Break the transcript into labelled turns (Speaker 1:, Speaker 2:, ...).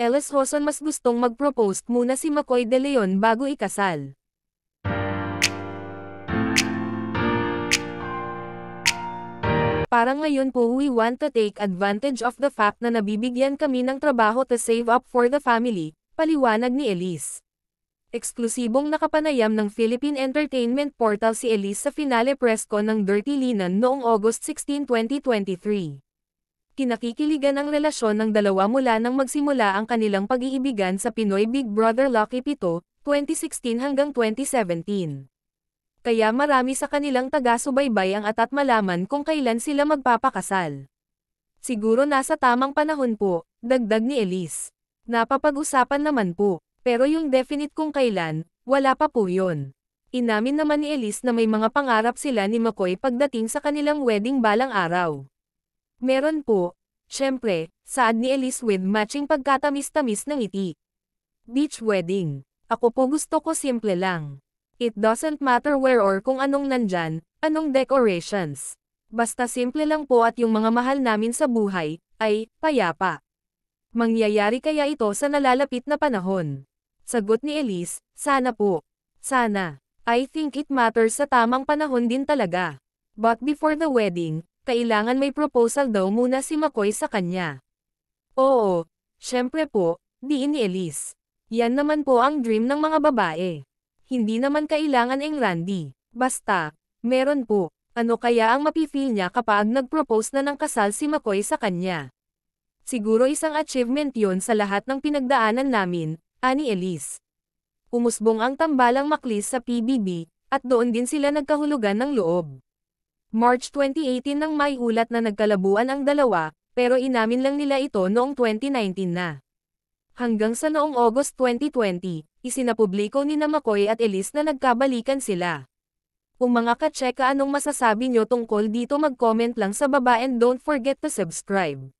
Speaker 1: Ellis Hoson mas gustong mag-propose muna si McCoy de Leon bago ikasal. Parang ngayon po we want to take advantage of the fact na nabibigyan kami ng trabaho to save up for the family, paliwanag ni Elise. Eksklusibong nakapanayam ng Philippine Entertainment Portal si Elise sa finale press ng Dirty Linen noong August 16, 2023 kinakikiligan ang relasyon ng dalawa mula nang magsimula ang kanilang pag-iibigan sa Pinoy Big Brother Lucky Pito, 2016 hanggang 2017. Kaya marami sa kanilang taga-subaybay ang atat malaman kung kailan sila magpapakasal. Siguro nasa tamang panahon po, dagdag ni Elise. Napapag-usapan naman po, pero yung definite kung kailan, wala pa po yun. Inamin naman ni Elise na may mga pangarap sila ni McCoy pagdating sa kanilang wedding balang araw. Meron po, syempre, saad ni Elise with matching pagkatamis-tamis ng iti. Beach wedding. Ako po gusto ko simple lang. It doesn't matter where or kung anong nandyan, anong decorations. Basta simple lang po at yung mga mahal namin sa buhay, ay, payapa. Mangyayari kaya ito sa nalalapit na panahon? Sagot ni Elise, sana po. Sana. I think it matters sa tamang panahon din talaga. But before the wedding, kailangan may proposal daw muna si Makoy sa kanya. Oo, syempre po, diin ni Elise. Yan naman po ang dream ng mga babae. Hindi naman kailangan ang Randy. Basta, meron po. Ano kaya ang mapifeel niya kapag nag-propose na ng kasal si Makoy sa kanya? Siguro isang achievement yon sa lahat ng pinagdaanan namin, ani Elise. Umusbong ang tambalang maklis sa PBB, at doon din sila nagkahulugan ng loob. March 2018 nang may ulat na nagkalabuan ang dalawa, pero inamin lang nila ito noong 2019 na. Hanggang sa noong August 2020, isinapubliko ni Namakoy at Elise na nagkabalikan sila. Kung mga ka katseka anong masasabi nyo tungkol dito mag-comment lang sa baba and don't forget to subscribe.